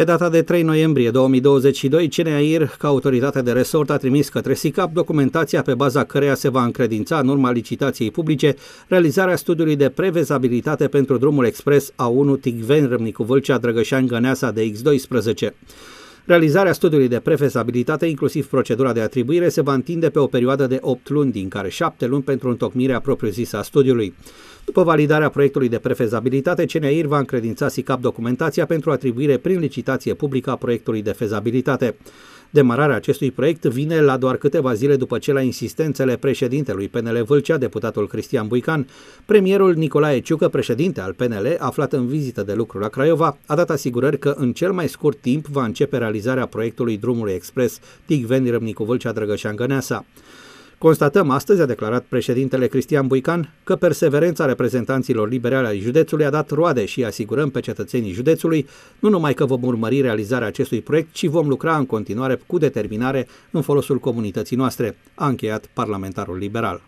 Pe data de 3 noiembrie 2022, CNAIR, ca autoritate de resort, a trimis către SICAP documentația pe baza căreia se va încredința în urma licitației publice realizarea studiului de prevezabilitate pentru drumul expres A1 Tigven Râmnicu Vâlcea Drăgășani Găneasa de X12. Realizarea studiului de prefezabilitate, inclusiv procedura de atribuire, se va întinde pe o perioadă de 8 luni, din care 7 luni pentru întocmirea propriu-zisă a studiului. După validarea proiectului de prefezabilitate, CNIR va încredința SICAP documentația pentru atribuire prin licitație publică a proiectului de fezabilitate. Demararea acestui proiect vine la doar câteva zile după ce la insistențele președintelui PNL Vâlcea, deputatul Cristian Buican, premierul Nicolae Ciucă, președinte al PNL, aflat în vizită de lucru la Craiova, a dat asigurări că în cel mai scurt timp va începe realizarea proiectului drumului expres Tigveni Râmnicu Vâlcea Drăgășan Găneasa. Constatăm astăzi, a declarat președintele Cristian Buican, că perseverența reprezentanților libere ale județului a dat roade și asigurăm pe cetățenii județului nu numai că vom urmări realizarea acestui proiect, ci vom lucra în continuare cu determinare în folosul comunității noastre, a încheiat parlamentarul liberal.